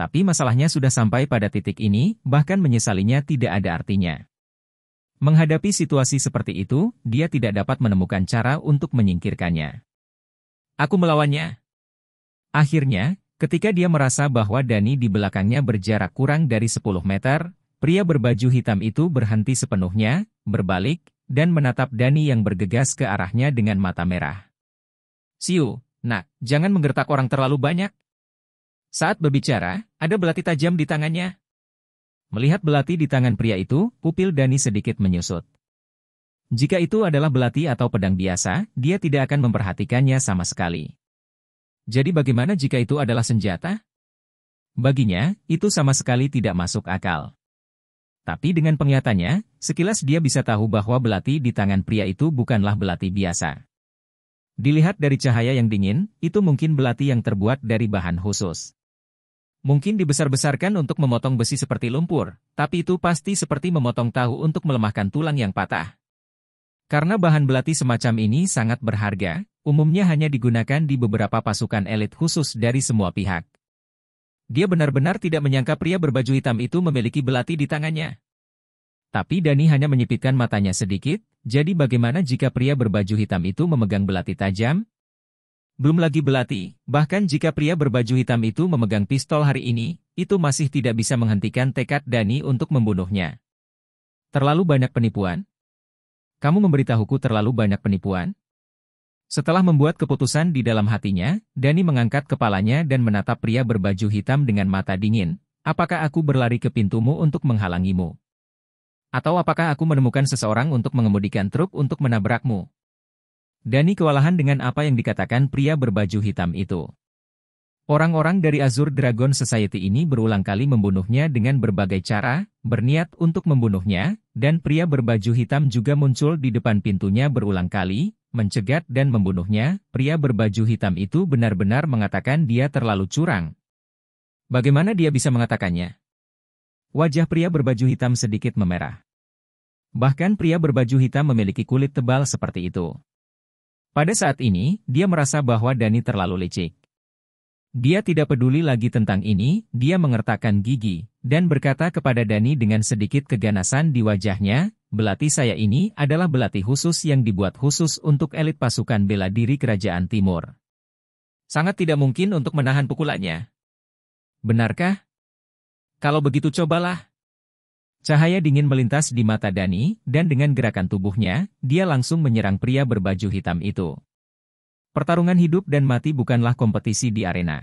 Tapi masalahnya sudah sampai pada titik ini, bahkan menyesalinya tidak ada artinya. Menghadapi situasi seperti itu, dia tidak dapat menemukan cara untuk menyingkirkannya. Aku melawannya. Akhirnya, ketika dia merasa bahwa Dani di belakangnya berjarak kurang dari 10 meter, pria berbaju hitam itu berhenti sepenuhnya, berbalik, dan menatap Dani yang bergegas ke arahnya dengan mata merah. Siu, nak, jangan menggertak orang terlalu banyak. Saat berbicara, ada belati tajam di tangannya. Melihat belati di tangan pria itu, pupil Dani sedikit menyusut. Jika itu adalah belati atau pedang biasa, dia tidak akan memperhatikannya sama sekali. Jadi bagaimana jika itu adalah senjata? Baginya, itu sama sekali tidak masuk akal. Tapi dengan penglihatannya, sekilas dia bisa tahu bahwa belati di tangan pria itu bukanlah belati biasa. Dilihat dari cahaya yang dingin, itu mungkin belati yang terbuat dari bahan khusus. Mungkin dibesar-besarkan untuk memotong besi seperti lumpur, tapi itu pasti seperti memotong tahu untuk melemahkan tulang yang patah. Karena bahan belati semacam ini sangat berharga, umumnya hanya digunakan di beberapa pasukan elit khusus dari semua pihak. Dia benar-benar tidak menyangka pria berbaju hitam itu memiliki belati di tangannya. Tapi Dani hanya menyipitkan matanya sedikit, jadi bagaimana jika pria berbaju hitam itu memegang belati tajam? Belum lagi belati, bahkan jika pria berbaju hitam itu memegang pistol hari ini, itu masih tidak bisa menghentikan tekad Dani untuk membunuhnya. Terlalu banyak penipuan? Kamu memberitahuku terlalu banyak penipuan? Setelah membuat keputusan di dalam hatinya, Dani mengangkat kepalanya dan menatap pria berbaju hitam dengan mata dingin. Apakah aku berlari ke pintumu untuk menghalangimu? Atau apakah aku menemukan seseorang untuk mengemudikan truk untuk menabrakmu? Dani kewalahan dengan apa yang dikatakan pria berbaju hitam itu. Orang-orang dari Azur Dragon Society ini berulang kali membunuhnya dengan berbagai cara, berniat untuk membunuhnya, dan pria berbaju hitam juga muncul di depan pintunya berulang kali, mencegat dan membunuhnya, pria berbaju hitam itu benar-benar mengatakan dia terlalu curang. Bagaimana dia bisa mengatakannya? Wajah pria berbaju hitam sedikit memerah. Bahkan pria berbaju hitam memiliki kulit tebal seperti itu. Pada saat ini, dia merasa bahwa Dani terlalu licik. Dia tidak peduli lagi tentang ini, dia mengertakkan gigi, dan berkata kepada Dani dengan sedikit keganasan di wajahnya, Belati saya ini adalah belati khusus yang dibuat khusus untuk elit pasukan bela diri Kerajaan Timur. Sangat tidak mungkin untuk menahan pukulannya. Benarkah? Kalau begitu cobalah. Cahaya dingin melintas di mata Dani, dan dengan gerakan tubuhnya, dia langsung menyerang pria berbaju hitam itu. Pertarungan hidup dan mati bukanlah kompetisi di arena.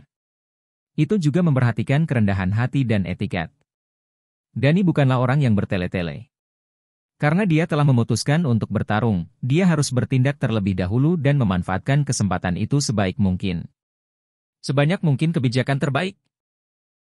Itu juga memperhatikan kerendahan hati dan etiket. Dani bukanlah orang yang bertele-tele. Karena dia telah memutuskan untuk bertarung, dia harus bertindak terlebih dahulu dan memanfaatkan kesempatan itu sebaik mungkin. Sebanyak mungkin kebijakan terbaik.